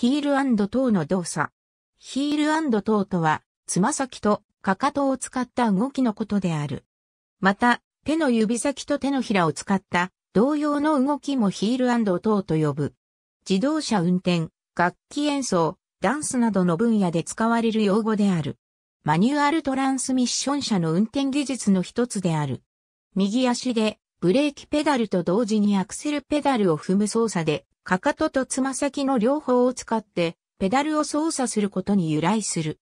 ヒールトーの動作。ヒールトーとは、つま先とかかとを使った動きのことである。また、手の指先と手のひらを使った同様の動きもヒールトーと呼ぶ。自動車運転、楽器演奏、ダンスなどの分野で使われる用語である。マニュアルトランスミッション車の運転技術の一つである。右足でブレーキペダルと同時にアクセルペダルを踏む操作で、かかととつま先の両方を使って、ペダルを操作することに由来する。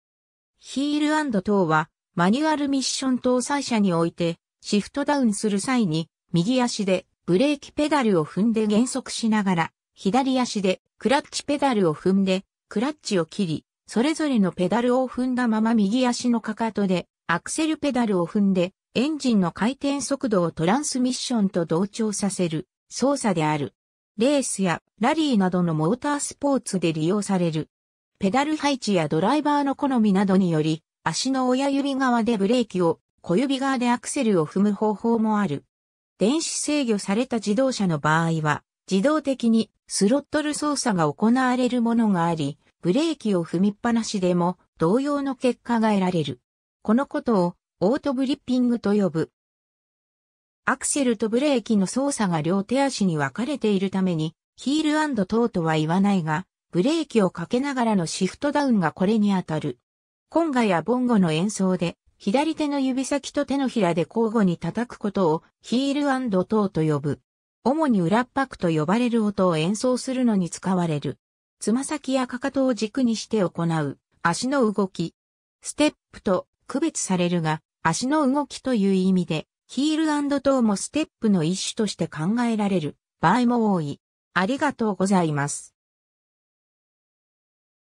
ヒール等は、マニュアルミッション搭載車において、シフトダウンする際に、右足でブレーキペダルを踏んで減速しながら、左足でクラッチペダルを踏んで、クラッチを切り、それぞれのペダルを踏んだまま右足のかかとでアクセルペダルを踏んで、エンジンの回転速度をトランスミッションと同調させる操作である。レースやラリーなどのモータースポーツで利用される。ペダル配置やドライバーの好みなどにより、足の親指側でブレーキを、小指側でアクセルを踏む方法もある。電子制御された自動車の場合は、自動的にスロットル操作が行われるものがあり、ブレーキを踏みっぱなしでも同様の結果が得られる。このことをオートブリッピングと呼ぶ。アクセルとブレーキの操作が両手足に分かれているために、ヒールトーとは言わないが、ブレーキをかけながらのシフトダウンがこれにあたる。コンガやボンゴの演奏で、左手の指先と手のひらで交互に叩くことをヒールトーと呼ぶ。主に裏っ拍と呼ばれる音を演奏するのに使われる。つま先やかかとを軸にして行う足の動き。ステップと区別されるが、足の動きという意味で、ヒールトーもステップの一種として考えられる場合も多い。ありがとうございます。